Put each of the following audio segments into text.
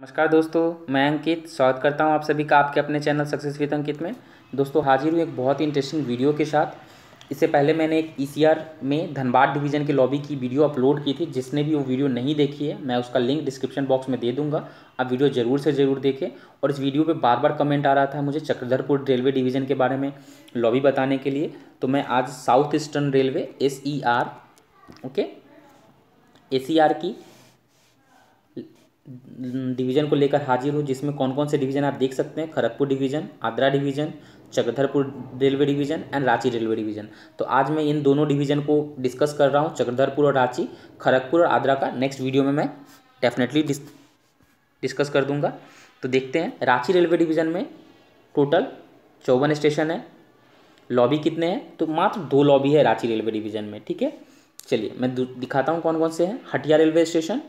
नमस्कार दोस्तों मैं अंकित स्वागत करता हूं आप सभी का आपके अपने चैनल सक्सेस विद अंकित में दोस्तों हाजिर हूं एक बहुत ही इंटरेस्टिंग वीडियो के साथ इससे पहले मैंने एक ई e में धनबाद डिवीजन के लॉबी की वीडियो अपलोड की थी जिसने भी वो वीडियो नहीं देखी है मैं उसका लिंक डिस्क्रिप्शन बॉक्स में दे दूंगा आप वीडियो ज़रूर से ज़रूर देखें और इस वीडियो पे बार बार कमेंट आ रहा था मुझे चक्रधरपुर रेलवे डिवीज़न के बारे में लॉबी बताने के लिए तो मैं आज south eastern railway S E R okay A C R की डिवीज़न को लेकर हाजिर हूँ जिसमें कौन कौन से डिवीज़न आप देख सकते हैं Kharagpur division Adra division Chakradharpur railway division and Ranchi railway division तो आज मैं इन दोनों डिवीज़न को डिस्कस कर रहा हूँ चक्रधरपुर और रांची खड़गपुर और आद्रा का नेक्स्ट वीडियो में मैं डेफिनेटली डिस, डिस्कस कर दूँगा तो देखते हैं रांची रेलवे डिवीज़न में टोटल चौवन स्टेशन है लॉबी कितने हैं तो मात्र दो लॉबी है रांची रेलवे डिवीज़न में ठीक है चलिए मैं दिखाता हूँ कौन कौन से हैं हटिया रेलवे स्टेशन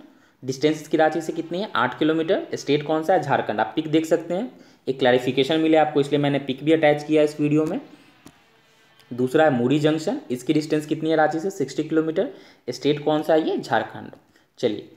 डिस्टेंस की रांची से कितनी है आठ किलोमीटर स्टेट कौन सा है झारखंड आप पिक देख सकते हैं एक क्लैरिफिकेशन मिले आपको इसलिए मैंने पिक भी अटैच किया है इस वीडियो में दूसरा है मूरी जंक्शन इसकी डिस्टेंस कितनी है रांची से सिक्सटी किलोमीटर स्टेट कौन सा है ये झारखंड चलिए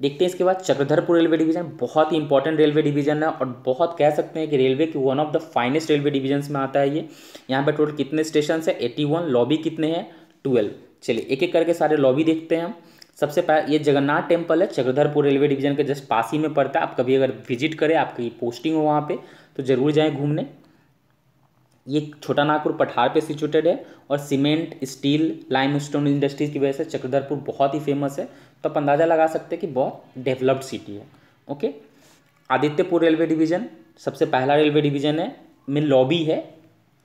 देखते हैं इसके बाद चक्रधरपुर रेलवे डिवीजन बहुत ही इंपॉर्टेंट रेलवे डिवीजन है और बहुत कह सकते हैं कि रेलवे की one of the finest railway division में आता है ये यहाँ पर टोटल कितने स्टेशन है एट्टी वन लॉबी कितने हैं ट्वेल्व चलिए एक एक करके सारे लॉबी देखते हैं हम सबसे पहले ये जगन्नाथ टेम्पल है चक्रधरपुर रेलवे डिवीजन के जस्ट पास ही में पड़ता है आप कभी अगर विजिट करें आपकी पोस्टिंग हो वहाँ पे तो ज़रूर जाएं घूमने ये छोटा नागपुर पठार पे सिचुएटेड है और cement steel limestone industries की वजह से चक्रधरपुर बहुत ही फेमस है तो आप अंदाज़ा लगा सकते हैं कि बहुत डेवलप्ड सिटी है ओके आदित्यपुर रेलवे डिवीजन सबसे पहला रेलवे डिवीजन है में लॉबी है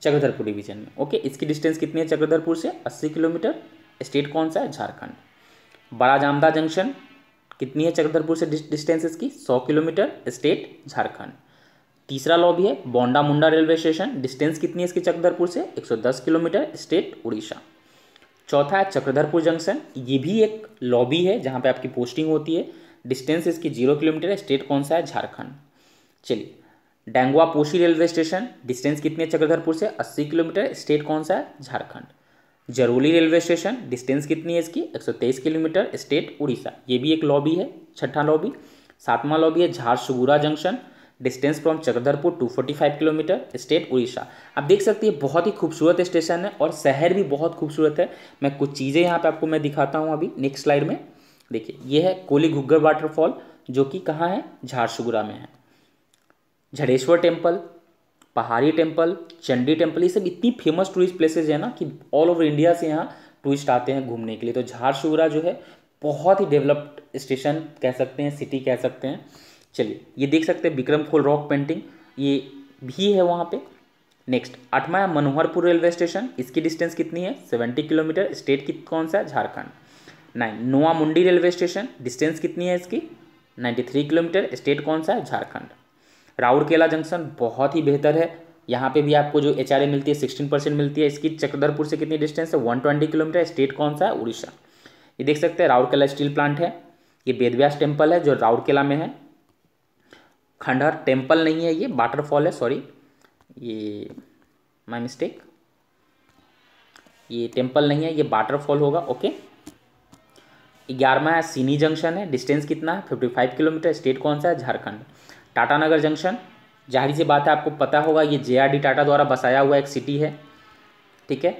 चक्रधरपुर डिवीजन में ओके इसकी डिस्टेंस कितनी है चक्रधरपुर से अस्सी किलोमीटर स्टेट कौन सा है झारखंड बड़ा जामदा जंक्शन कितनी है चक्रधरपुर से डिस्टेंस इसकी सौ किलोमीटर स्टेट झारखंड तीसरा लॉ भी है Bondamunda railway station distance कितनी है इसकी चक्रधरपुर से 110 किलोमीटर स्टेट उड़ीसा चौथा है चक्रधरपुर जंक्शन ये भी एक लॉबी है जहाँ पे आपकी पोस्टिंग होती है डिस्टेंस इसकी जीरो किलोमीटर है स्टेट कौन सा है झारखंड चलिए Dangoaposi railway station distance कितनी है चक्रधरपुर से अस्सी किलोमीटर स्टेट कौन सा है Jharkhand Jaroli railway station distance कितनी है इसकी 123 किलोमीटर स्टेट उड़ीसा ये भी एक लॉबी है छठा लॉबी सातवां लॉबी है Jharsuguda junction distance from Chakradharpur 245 kilometre state Orissa आप देख सकते हैं बहुत ही खूबसूरत स्टेशन है और शहर भी बहुत खूबसूरत है मैं कुछ चीज़ें यहाँ पर आपको मैं दिखाता हूँ अभी नेक्स्ट स्लाइड में देखिए ये है कोली घुग्गर वाटरफॉल जो कि कहाँ है झारसुगुरा में है Jhadeshwar temple Pahadi temple Chandi temple ये सब इतनी फेमस टूरिस्ट प्लेसेज है ना कि ऑल ओवर इंडिया से यहाँ टूरिस्ट आते हैं घूमने के लिए तो झारसुगुड़ा जो है बहुत ही डेवलप्ड स्टेशन कह सकते हैं सिटी कह सकते हैं चलिए ये देख सकते हैं विक्रम खोल रॉक पेंटिंग ये भी है वहाँ पे नेक्स्ट अठमाया है मनोहरपुर रेलवे स्टेशन इसकी डिस्टेंस कितनी है सेवेंटी किलोमीटर स्टेट की कौन सा है झारखंड नाइन नोआ मुंडी रेलवे स्टेशन डिस्टेंस कितनी है इसकी नाइन्टी थ्री किलोमीटर स्टेट कौन सा है झारखंड राउरकेला जंक्शन बहुत ही बेहतर है यहाँ पे भी आपको जो एच मिलती है सिक्सटीन परसेंट मिलती है इसकी चकदरपुर से कितनी डिस्टेंस है वन ट्वेंटी किलोमीटर स्टेट कौन सा है उड़ीसा ये देख सकते हैं राउरकेला स्टील प्लांट है ये बेदव्यास टेम्पल है जो राउरकेला में है खंडहर टेम्पल नहीं है ये वाटरफॉल है सॉरी ये माई मिस्टेक ये टेम्पल नहीं है ये वाटरफॉल होगा ओके ग्यारहवा है सीनी जंक्शन है डिस्टेंस कितना है फिफ्टी फाइव किलोमीटर स्टेट कौन सा है झारखंड टाटा नगर जंक्शन जाहिर सी बात है आपको पता होगा ये जे टाटा द्वारा बसाया हुआ एक सिटी है ठीक है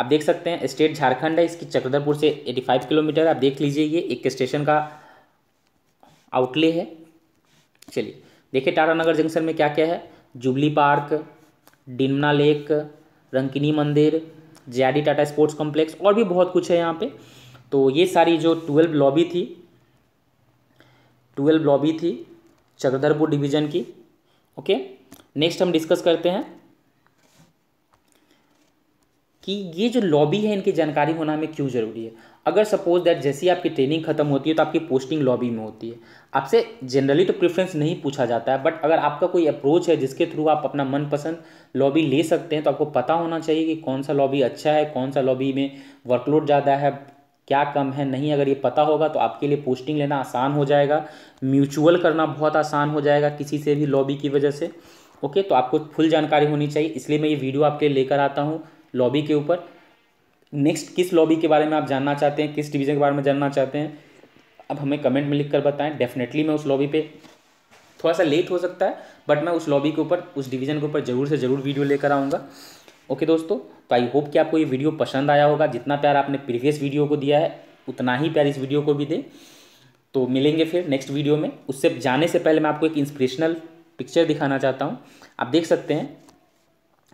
आप देख सकते हैं स्टेट झारखंड है इसकी चक्रधरपुर से 85 किलोमीटर आप देख लीजिए ये एक स्टेशन का आउटले है चलिए देखिए टाटा नगर जंक्शन में क्या क्या है jubilee park Dimna lake Rankini मंदिर जे टाटा स्पोर्ट्स कॉम्प्लेक्स और भी बहुत कुछ है यहाँ पर तो ये सारी जो ट्वेल्व लॉबी थी ट्वेल्व लॉबी थी चक्रधरपुर डिवीजन की ओके नेक्स्ट हम डिस्कस करते हैं कि ये जो लॉबी है इनकी जानकारी होना हमें क्यों ज़रूरी है अगर सपोज दैट जैसी आपकी ट्रेनिंग खत्म होती है तो आपकी पोस्टिंग लॉबी में होती है आपसे जनरली तो प्रेफरेंस नहीं पूछा जाता है बट अगर आपका कोई अप्रोच है जिसके थ्रू आप अपना मनपसंद लॉबी ले सकते हैं तो आपको पता होना चाहिए कि कौन सा लॉबी अच्छा है कौन सा लॉबी में वर्कलोड ज़्यादा है क्या कम है नहीं अगर ये पता होगा तो आपके लिए पोस्टिंग लेना आसान हो जाएगा म्यूचुअल करना बहुत आसान हो जाएगा किसी से भी लॉबी की वजह से ओके तो आपको फुल जानकारी होनी चाहिए इसलिए मैं ये वीडियो आपके लिए लेकर आता हूँ लॉबी के ऊपर नेक्स्ट किस लॉबी के बारे में आप जानना चाहते हैं किस डिवीज़न के बारे में जानना चाहते हैं अब हमें कमेंट में लिख कर बताएं डेफिनेटली मैं उस लॉबी पे थोड़ा सा लेट हो सकता है बट मैं उस लॉबी के ऊपर उस डिवीज़न के ऊपर ज़रूर से ज़रूर वीडियो लेकर आऊँगा ओके दोस्तों तो आई होप कि आपको ये वीडियो पसंद आया होगा जितना प्यार आपने प्रीवियस वीडियो को दिया है उतना ही प्यार इस वीडियो को भी दें तो मिलेंगे फिर नेक्स्ट वीडियो में उससे जाने से पहले मैं आपको एक इंस्पिरेशनल पिक्चर दिखाना चाहता हूँ आप देख सकते हैं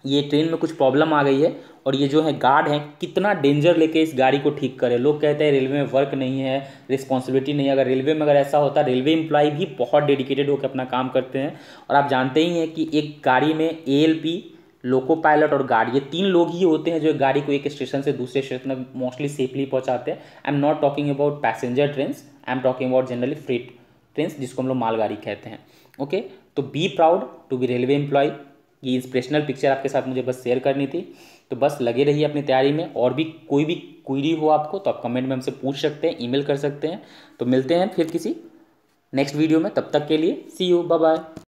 ये ट्रेन में कुछ प्रॉब्लम आ गई है और ये जो है गार्ड हैं कितना डेंजर लेके इस गाड़ी को ठीक करें लोग कहते हैं रेलवे में वर्क नहीं है रिस्पॉन्सिबिलिटी नहीं है अगर रेलवे में अगर ऐसा होता रेलवे एम्प्लॉय भी बहुत डेडिकेटेड होकर अपना काम करते हैं और आप जानते ही हैं कि एक गाड़ी में ए लोको पायलट और गार्ड ये तीन लोग ही होते हैं जो गाड़ी को एक स्टेशन से दूसरे स्टेशन में मोस्टली सेफली पहुंचाते हैं I am not talking about passenger train I am talking about generally freight train जिसको हम लोग मालगाड़ी कहते हैं ओके okay? तो be proud to be railway employ ये इंस्परेशनल पिक्चर आपके साथ मुझे बस शेयर करनी थी तो बस लगे रहिए अपनी तैयारी में और भी कोई भी क्वेरी हो आपको तो आप कमेंट में हमसे पूछ सकते हैं ईमेल कर सकते हैं तो मिलते हैं फिर किसी नेक्स्ट वीडियो में तब तक के लिए सी यू बाय बाय